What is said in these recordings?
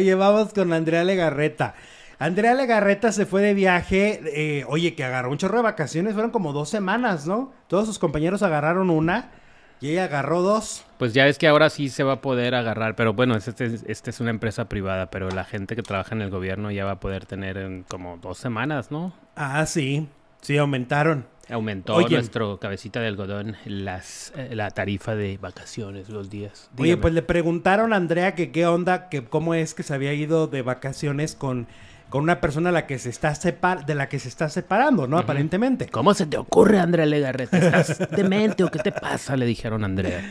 Llevamos con Andrea Legarreta. Andrea Legarreta se fue de viaje, eh, oye, que agarró un chorro de vacaciones, fueron como dos semanas, ¿no? Todos sus compañeros agarraron una y ella agarró dos. Pues ya ves que ahora sí se va a poder agarrar, pero bueno, este, esta este es una empresa privada, pero la gente que trabaja en el gobierno ya va a poder tener como dos semanas, ¿no? Ah, sí, sí, aumentaron. Aumentó nuestro cabecita de algodón las, eh, la tarifa de vacaciones, los días. Oye, pues le preguntaron a Andrea que qué onda, que cómo es que se había ido de vacaciones con, con una persona a la que se está de la que se está separando, ¿no? Aparentemente. ¿Cómo se te ocurre, Andrea Legarreta? ¿Estás demente o qué te pasa? Le dijeron a Andrea.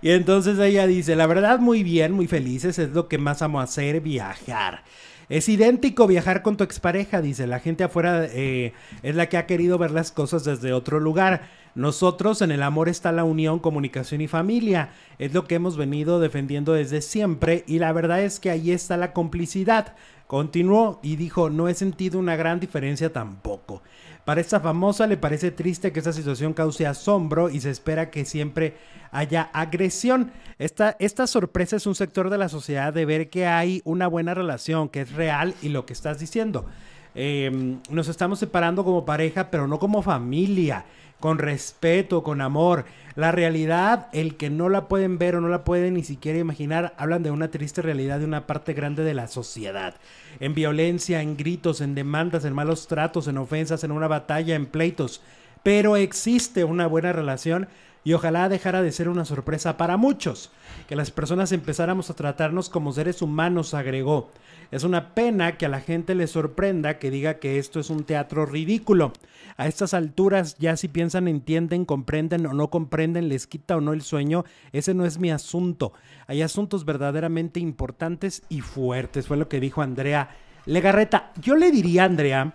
Y entonces ella dice, la verdad muy bien, muy felices, es lo que más amo hacer, viajar. Es idéntico viajar con tu expareja, dice. La gente afuera eh, es la que ha querido ver las cosas desde otro lugar. Nosotros en el amor está la unión, comunicación y familia. Es lo que hemos venido defendiendo desde siempre y la verdad es que ahí está la complicidad. Continuó y dijo, no he sentido una gran diferencia tampoco. Para esta famosa le parece triste que esta situación cause asombro y se espera que siempre haya agresión. Esta, esta sorpresa es un sector de la sociedad de ver que hay una buena relación, que es real y lo que estás diciendo. Em, nos estamos separando como pareja, pero no como familia con respeto, con amor. La realidad, el que no la pueden ver o no la pueden ni siquiera imaginar, hablan de una triste realidad de una parte grande de la sociedad. En violencia, en gritos, en demandas, en malos tratos, en ofensas, en una batalla, en pleitos. Pero existe una buena relación y ojalá dejara de ser una sorpresa para muchos, que las personas empezáramos a tratarnos como seres humanos, agregó. Es una pena que a la gente le sorprenda que diga que esto es un teatro ridículo. A estas alturas ya si piensan, entienden, comprenden o no comprenden, les quita o no el sueño, ese no es mi asunto. Hay asuntos verdaderamente importantes y fuertes, fue lo que dijo Andrea Legarreta. Yo le diría, Andrea,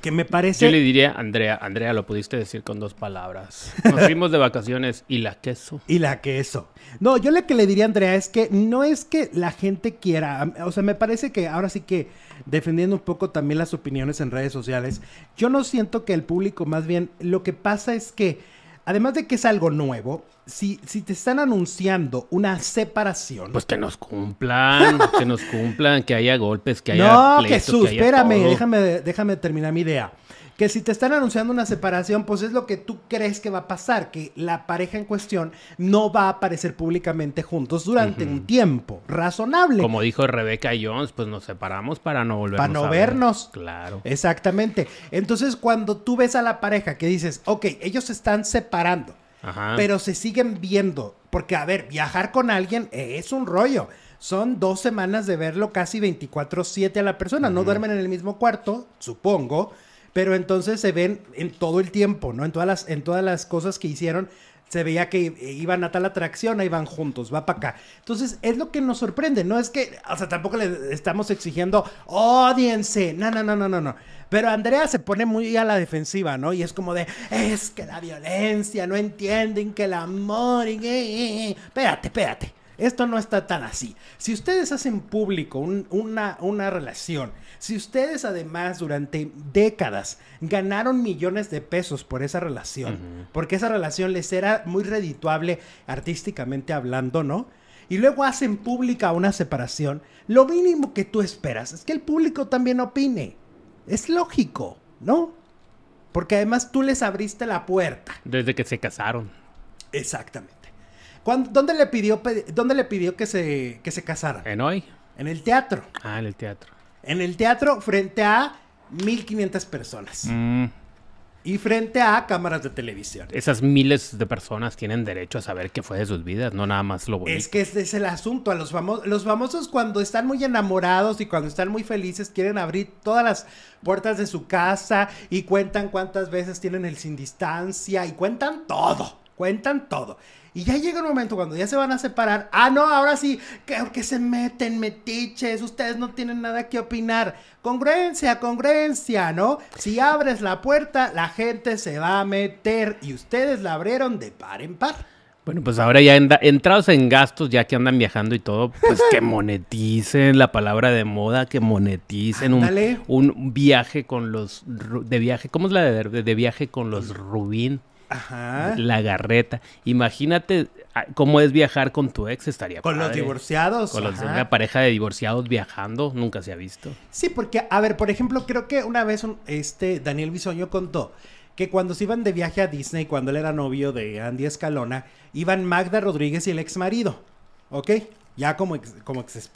que me parece... Yo le diría, Andrea, Andrea, lo pudiste decir con dos palabras. Nos fuimos de vacaciones y la queso. Y la queso. No, yo lo que le diría, Andrea, es que no es que la gente quiera, o sea, me parece que ahora sí que defendiendo un poco también las opiniones en redes sociales, yo no siento que el público, más bien, lo que pasa es que además de que es algo nuevo, si, si te están anunciando una separación. Pues que nos cumplan, que nos cumplan, que haya golpes, que haya. No, espérame, déjame, déjame terminar mi idea que si te están anunciando una separación, pues es lo que tú crees que va a pasar, que la pareja en cuestión no va a aparecer públicamente juntos durante un tiempo razonable. Como dijo Rebeca Jones, pues nos separamos para no volvernos. Para no vernos. Claro. Exactamente. Entonces, cuando tú ves a la pareja que dices, ok, ellos se están separando, pero se siguen viendo, porque a ver, viajar con alguien es un rollo son dos semanas de verlo casi 24/7 a la persona. No duermen en el mismo cuarto, supongo. Pero entonces se ven en todo el tiempo, ¿no? En todas las, en todas las cosas que hicieron, se veía que iban a tal atracción, ahí van juntos, va para acá. Entonces, es lo que nos sorprende, no es que, o sea, tampoco le estamos exigiendo, odiense, no, no, no, no, no, no. Pero Andrea se pone muy a la defensiva, ¿no? Y es como de, es que la violencia, no entienden que el amor, y... espérate, espérate. Esto no está tan así. Si ustedes hacen público una, una relación, si ustedes además durante décadas ganaron millones de pesos por esa relación, porque esa relación les era muy redituable artísticamente hablando, ¿no? y luego hacen pública una separación, lo mínimo que tú esperas es que el público también opine. Es lógico, ¿no? Porque además tú les abriste la puerta. Desde que se casaron. Exactamente. ¿Dónde le pidió, le pidió que, se, que se casara? En hoy. En el teatro. Ah, en el teatro. En el teatro frente a 1500 personas. Mm. Y frente a cámaras de televisión. Esas miles de personas tienen derecho a saber qué fue de sus vidas, no nada más lo bonito. Es que ese es el asunto. A los, famosos, los famosos cuando están muy enamorados y cuando están muy felices quieren abrir todas las puertas de su casa y cuentan cuántas veces tienen el sin distancia y cuentan todo. Cuentan todo. Y ya llega un momento cuando ya se van a separar. Ah, no, ahora sí, creo que se meten, metiches, ustedes no tienen nada que opinar. Congruencia, congruencia, ¿no? Si abres la puerta, la gente se va a meter y ustedes la abrieron de par en par. Bueno, pues ahora ya entrados en gastos, ya que andan viajando y todo, pues que moneticen la palabra de moda, que moneticen un, un, viaje con los de viaje, ¿cómo es la de, de viaje con los Rubín? La garreta. Imagínate ah, cómo es viajar con tu ex, estaría Con los divorciados. Con una pareja de divorciados viajando, nunca se ha visto. Sí, porque, a ver, por ejemplo, creo que una vez este Daniel Bisoño contó que cuando se iban de viaje a Disney, cuando él era novio de Andy Escalona, iban Magda Rodríguez y el ex marido. ¿Ok? Ya como ex, como ex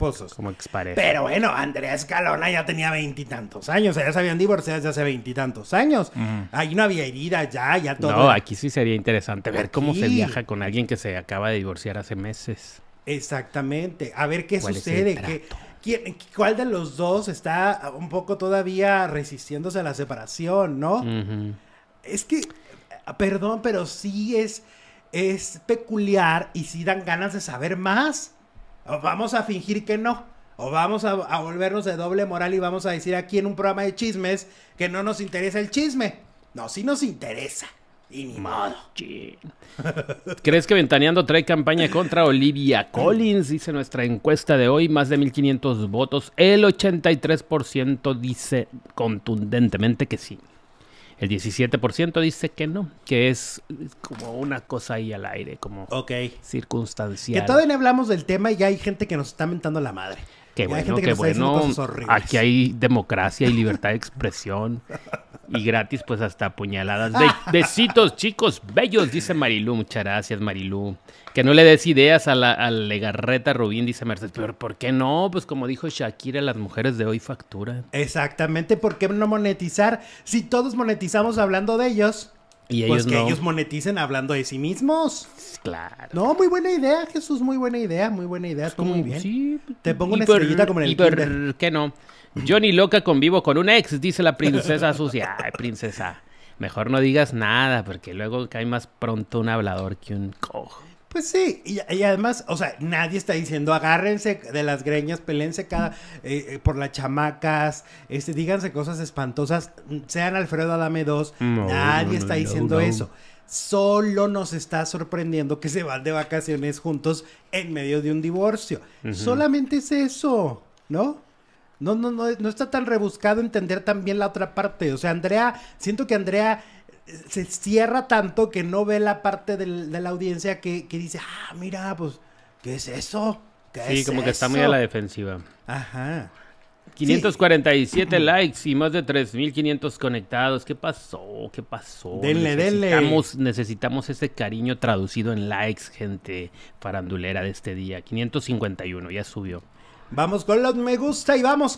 Pero bueno, Andrea Escalona ya tenía veintitantos años. ya se habían divorciado hace veintitantos años. Ahí no había herida ya, ya todo. No, aquí sí sería interesante ver cómo se viaja con alguien que se acaba de divorciar hace meses. Exactamente. A ver qué sucede. quién, ¿Cuál de los dos está un poco todavía resistiéndose a la separación, no? Es que, perdón, pero sí es, es peculiar y sí dan ganas de saber más o vamos a fingir que no, o vamos a, volvernos de doble moral y vamos a decir aquí en un programa de chismes que no nos interesa el chisme. No, sí nos interesa. Y ni modo. ¿Crees que Ventaneando trae campaña contra Olivia Collins? Dice nuestra encuesta de hoy, más de 1500 votos. El 83% dice contundentemente que sí. El 17% dice que no, que es como una cosa ahí al aire, como okay. circunstancial. Que todavía hablamos del tema y ya hay gente que nos está mentando la madre. Qué bueno, que qué bueno. Aquí hay democracia y libertad de expresión y gratis, pues hasta puñaladas. besitos, chicos, bellos, dice Marilú. Muchas gracias, Marilú. Que no le des ideas a la, Legarreta Rubín, dice Mercedes. Pero ¿por qué no? Pues como dijo Shakira, las mujeres de hoy facturan. Exactamente, ¿por qué no monetizar? Si todos monetizamos hablando de ellos. Y pues que ellos moneticen hablando de sí mismos. Claro. No, muy buena idea, Jesús, muy buena idea, muy buena idea. muy bien. Pues, Te pongo una como en el por ¿Qué no? Johnny loca convivo con un ex, dice la princesa sucia. Ay, princesa, mejor no digas nada, porque luego cae más pronto un hablador que un cojo. Pues sí, y, además, o sea, nadie está diciendo agárrense de las greñas, pelense cada eh, eh, por las chamacas, este, díganse cosas espantosas, sean Alfredo Adame 2, nadie está diciendo eso. Solo nos está sorprendiendo que se van de vacaciones juntos en medio de un divorcio. Solamente es eso, ¿no? No, no, no, no está tan rebuscado entender también la otra parte. O sea, Andrea, siento que Andrea se cierra tanto que no ve la parte de la audiencia que, dice, ah, mira, pues, ¿qué es eso? sí, como que está muy a la defensiva. Ajá. 547 likes y más de 3.500 conectados. ¿Qué pasó? ¿Qué pasó? Denle, denle. Necesitamos ese cariño traducido en likes, gente farandulera de este día. 551, ya subió. Vamos con los me gusta y vamos con...